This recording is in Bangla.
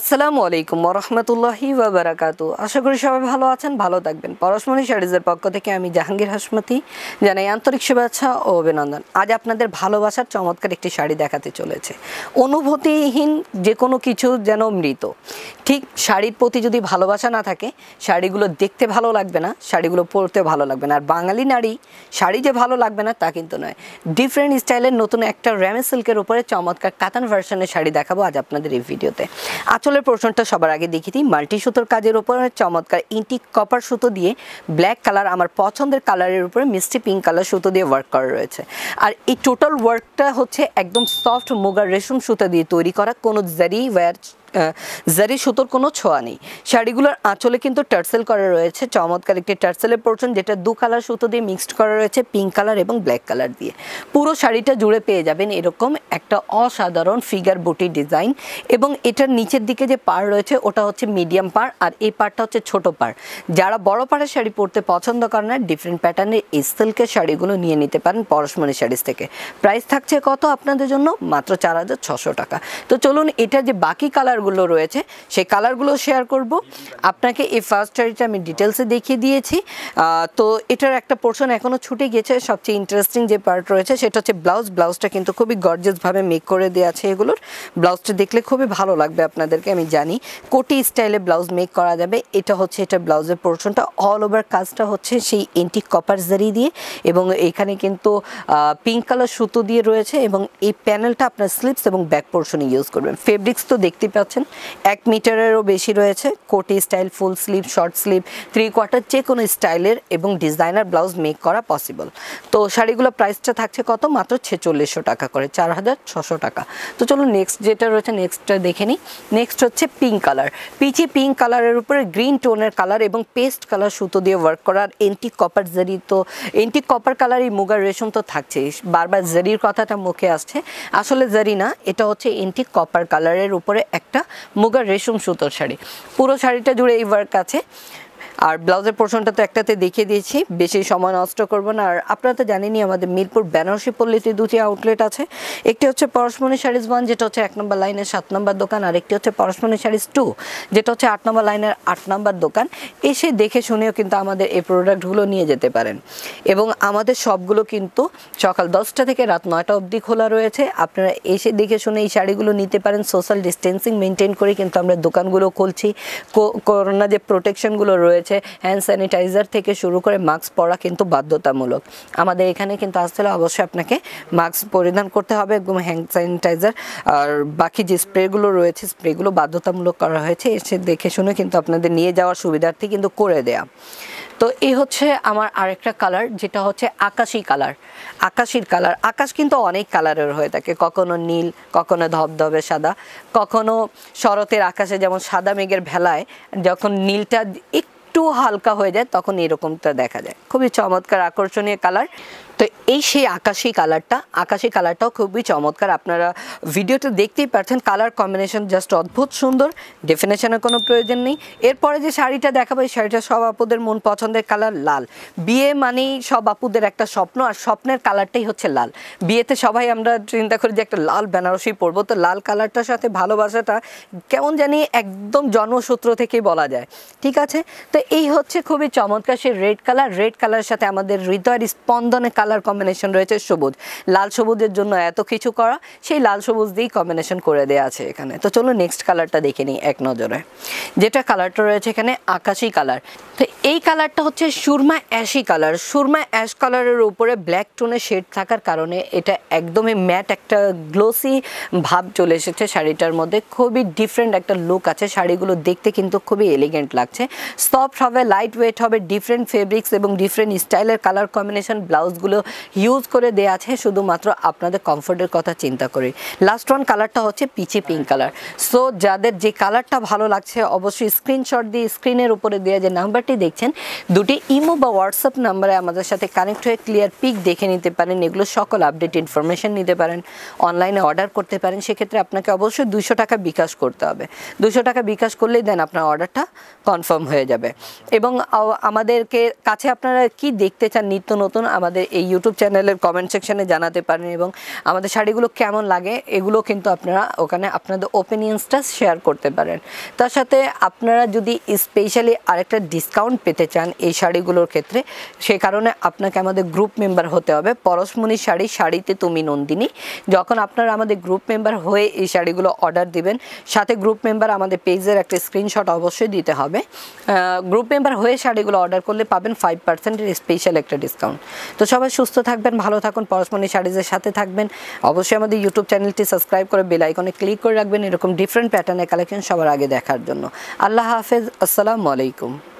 আসসালামু আলাইকুম ওরহমতুল্লাহি বারাকাতু আশা করি সবাই ভালো আছেন ভালো থাকবেন পরশমণি শাড়িজের পক্ষ থেকে আমি জাহাঙ্গীর হাসমতি জানাই আন্তরিক শুভেচ্ছা ও অভিনন্দন আজ আপনাদের ভালোবাসার চমৎকার একটি শাড়ি দেখাতে চলেছে অনুভূতিহীন যে কোনো কিছু যেন মৃত ঠিক শাড়ির প্রতি যদি ভালোবাসা না থাকে শাড়িগুলো দেখতে ভালো লাগবে না শাড়িগুলো পরতে ভালো লাগবে না আর বাঙালি নারী শাড়ি যে ভালো লাগবে না তা কিন্তু নয় ডিফারেন্ট স্টাইলের নতুন একটা র্যামে সিল্কের উপরে চমৎকার কাতান ভার্সনের শাড়ি দেখাবো আজ আপনাদের এই ভিডিওতে আচ্ছা, আঁচলের প্রশ্নটা সবার আগে দেখি দিই মাল্টি সুতোর কাজের ওপর চমৎকার ইন্টি কপার সুতো দিয়ে ব্ল্যাক কালার আমার পছন্দের কালারের উপরে মিষ্টি পিঙ্ক কালার সুতো দিয়ে ওয়ার্ক করা রয়েছে আর এই টোটাল ওয়ার্কটা হচ্ছে একদম সফট মুগার রেশম সুতো দিয়ে তৈরি করা কোনো জারি ওয়্যার জারি সুতোর কোনো ছোঁয়া নেই শাড়িগুলোর আঁচলে কিন্তু টার্সেল করা রয়েছে চমৎকার একটি টার্সেলের পোর্শন যেটা দু কালার সুতো দিয়ে মিক্সড করা রয়েছে পিঙ্ক কালার এবং ব্ল্যাক কালার দিয়ে পুরো শাড়িটা জুড়ে পেয়ে যাবেন এরকম একটা অসাধারণ ফিগার বুটি ডিজাইন এবং এটার নিচের দিকে দিকে যে পার রয়েছে ওটা হচ্ছে মিডিয়াম পার আর এই পারটা হচ্ছে ছোট পার যারা বড় পাড়ের শাড়ি পরতে পছন্দ করে না ডিফারেন্ট প্যাটার্নের এই সিল্কের শাড়িগুলো নিয়ে নিতে পারেন পরশমণি শাড়িজ থেকে প্রাইস থাকছে কত আপনাদের জন্য মাত্র চার হাজার ছশো টাকা তো চলুন এটা যে বাকি কালারগুলো রয়েছে সেই কালারগুলো শেয়ার করব আপনাকে এই ফার্স্ট শাড়িটা আমি ডিটেলসে দেখিয়ে দিয়েছি তো এটার একটা পোর্শন এখনও ছুটে গেছে সবচেয়ে ইন্টারেস্টিং যে পার্ট রয়েছে সেটা হচ্ছে ব্লাউজ ব্লাউজটা কিন্তু খুবই গর্জেসভাবে মেক করে দেওয়া আছে এগুলোর ব্লাউজটা দেখলে খুবই ভালো লাগবে আপনাদের সম্পর্কে আমি জানি কোটি স্টাইলে ব্লাউজ মেক করা যাবে এটা হচ্ছে এটা ব্লাউজের পোর্শনটা অল ওভার কাজটা হচ্ছে সেই এন্টিক কপার জারি দিয়ে এবং এখানে কিন্তু পিঙ্ক কালার সুতো দিয়ে রয়েছে এবং এই প্যানেলটা আপনার স্লিপস এবং ব্যাক পোর্শনে ইউজ করবেন ফেব্রিক্স তো দেখতে পাচ্ছেন এক মিটারেরও বেশি রয়েছে কোটি style full sleeve short sleeve three quarter যে কোনো স্টাইলের এবং ডিজাইনার ব্লাউজ মেক করা পসিবল তো শাড়িগুলো প্রাইসটা থাকছে কত মাত্র ছেচল্লিশশো টাকা করে চার হাজার টাকা তো চলো নেক্সট যেটা রয়েছে নেক্সটটা দেখে নিই নেক্সট নেক্সট হচ্ছে পিঙ্ক কালার পিচি পিঙ্ক কালারের উপরে গ্রিন টোনের কালার এবং পেস্ট কালার সুতো দিয়ে ওয়ার্ক করার এন্টি কপার জারি তো এন্টি কপার কালার এই মুগার রেশম তো থাকছে বারবার জারির কথাটা মুখে আসছে আসলে জারি না এটা হচ্ছে এন্টি কপার কালারের উপরে একটা মুগার রেশম সুতোর শাড়ি পুরো শাড়িটা জুড়ে এই ওয়ার্ক আছে আর ব্লাউজের পোর্শনটা তো একটাতে দেখিয়ে দিয়েছি বেশি সময় নষ্ট করবো না আর আপনারা তো জানেনই আমাদের মিরপুর বেনারসি পল্লীতে দুটি আউটলেট আছে একটি হচ্ছে পরশমণি শাড়িজ ওয়ান যেটা হচ্ছে এক নম্বর লাইনের সাত নম্বর দোকান আর একটি হচ্ছে পরশমণি শাড়িজ টু যেটা হচ্ছে আট নম্বর লাইনের আট নম্বর দোকান এসে দেখে শুনেও কিন্তু আমাদের এই প্রোডাক্টগুলো নিয়ে যেতে পারেন এবং আমাদের সবগুলো কিন্তু সকাল দশটা থেকে রাত নয়টা অবধি খোলা রয়েছে আপনারা এসে দেখে শুনে এই শাড়িগুলো নিতে পারেন সোশ্যাল ডিস্টেন্সিং মেনটেন করে কিন্তু আমরা দোকানগুলো খুলছি করোনা যে প্রোটেকশনগুলো রয়েছে রয়েছে হ্যান্ড স্যানিটাইজার থেকে শুরু করে মাস্ক পরা কিন্তু বাধ্যতামূলক আমাদের এখানে কিন্তু আসতে হলে অবশ্যই আপনাকে মাস্ক পরিধান করতে হবে এবং হ্যান্ড স্যানিটাইজার আর বাকি যে স্প্রেগুলো রয়েছে স্প্রেগুলো বাধ্যতামূলক করা হয়েছে এসে দেখে শুনে কিন্তু আপনাদের নিয়ে যাওয়ার সুবিধার্থে কিন্তু করে দেয়া তো এই হচ্ছে আমার আরেকটা কালার যেটা হচ্ছে আকাশি কালার আকাশির কালার আকাশ কিন্তু অনেক কালারের হয়ে থাকে কখনো নীল কখনো ধবধবে সাদা কখনো শরতের আকাশে যেমন সাদা মেঘের ভেলায় যখন নীলটা একটু হালকা হয়ে যায় তখন এরকমটা দেখা যায় খুবই চমৎকার আকর্ষণীয় কালার তো এই সেই আকাশি কালারটা আকাশি কালারটাও খুবই চমৎকার আপনারা ভিডিওতে দেখতেই পাচ্ছেন কালার কম্বিনেশন জাস্ট অদ্ভুত সুন্দর ডেফিনেশনের কোনো প্রয়োজন নেই এরপরে যে শাড়িটা দেখাবো এই শাড়িটা সব আপুদের মন পছন্দের কালার লাল বিয়ে মানেই সব আপুদের একটা স্বপ্ন আর স্বপ্নের কালারটাই হচ্ছে লাল বিয়েতে সবাই আমরা চিন্তা করি যে একটা লাল বেনারসি পরবো তো লাল কালারটার সাথে ভালোবাসাটা কেমন জানি একদম জন্মসূত্র থেকেই বলা যায় ঠিক আছে তো এই হচ্ছে খুবই চমৎকার সেই রেড কালার রেড কালারের সাথে আমাদের হৃদয়ের স্পন্দনে কালার কম্বিনেশন রয়েছে সবুজ লাল সবুজের জন্য এত কিছু করা সেই লাল সবুজ দিয়েই কম্বিনেশন করে দেওয়া আছে এখানে তো চলো নেক্সট কালারটা দেখে নিই এক নজরে যেটা কালারটা রয়েছে এখানে আকাশি কালার তো এই কালারটা হচ্ছে সুরমা অ্যাশি কালার সুরমা অ্যাশ কালারের উপরে ব্ল্যাক টোনে শেড থাকার কারণে এটা একদমই ম্যাট একটা গ্লোসি ভাব চলে এসেছে শাড়িটার মধ্যে খুবই ডিফারেন্ট একটা লুক আছে শাড়িগুলো দেখতে কিন্তু খুবই এলিগেন্ট লাগছে সফট হবে লাইট ওয়েট হবে ডিফারেন্ট ফেব্রিক্স এবং ডিফারেন্ট স্টাইলের কালার কম্বিনেশন ব্লাউজগুলো এগুলো ইউজ করে দেয়া আছে শুধুমাত্র আপনাদের কমফোর্টের কথা চিন্তা করে লাস্ট ওয়ান কালারটা হচ্ছে পিচি পিঙ্ক কালার সো যাদের যে কালারটা ভালো লাগছে অবশ্যই স্ক্রিনশট দিয়ে স্ক্রিনের উপরে দেওয়া যে নাম্বারটি দেখছেন দুটি ইমো বা হোয়াটসঅ্যাপ নাম্বারে আমাদের সাথে কানেক্ট হয়ে ক্লিয়ার পিক দেখে নিতে পারেন এগুলো সকল আপডেট ইনফরমেশান নিতে পারেন অনলাইনে অর্ডার করতে পারেন সেক্ষেত্রে আপনাকে অবশ্যই দুশো টাকা বিকাশ করতে হবে দুশো টাকা বিকাশ করলেই দেন আপনার অর্ডারটা কনফার্ম হয়ে যাবে এবং আমাদেরকে কাছে আপনারা কি দেখতে চান নিত্য নতুন আমাদের এই এই ইউটিউব চ্যানেলের কমেন্ট সেকশানে জানাতে পারেন এবং আমাদের শাড়িগুলো কেমন লাগে এগুলো কিন্তু আপনারা ওখানে আপনাদের ওপিনিয়ন্সটা শেয়ার করতে পারেন তার সাথে আপনারা যদি স্পেশালি আরেকটা ডিসকাউন্ট পেতে চান এই শাড়িগুলোর ক্ষেত্রে সে কারণে আপনাকে আমাদের গ্রুপ মেম্বার হতে হবে পরশমণি শাড়ি শাড়িতে তুমি নন্দিনী যখন আপনারা আমাদের গ্রুপ মেম্বার হয়ে এই শাড়িগুলো অর্ডার দিবেন সাথে গ্রুপ মেম্বার আমাদের পেজের একটা স্ক্রিনশট অবশ্যই দিতে হবে গ্রুপ মেম্বার হয়ে শাড়িগুলো অর্ডার করলে পাবেন ফাইভ পার্সেন্টের স্পেশাল একটা ডিসকাউন্ট তো সবাই সুস্থ থাকবেন ভালো থাকুন পরশমণি শাড়িজের সাথে থাকবেন অবশ্যই আমাদের ইউটিউব চ্যানেলটি সাবস্ক্রাইব করে বেল আইকনে ক্লিক করে রাখবেন এরকম ডিফারেন্ট প্যাটার্নের কালেকশন সবার আগে দেখার জন্য আল্লাহ হাফেজ আসসালামু আলাইকুম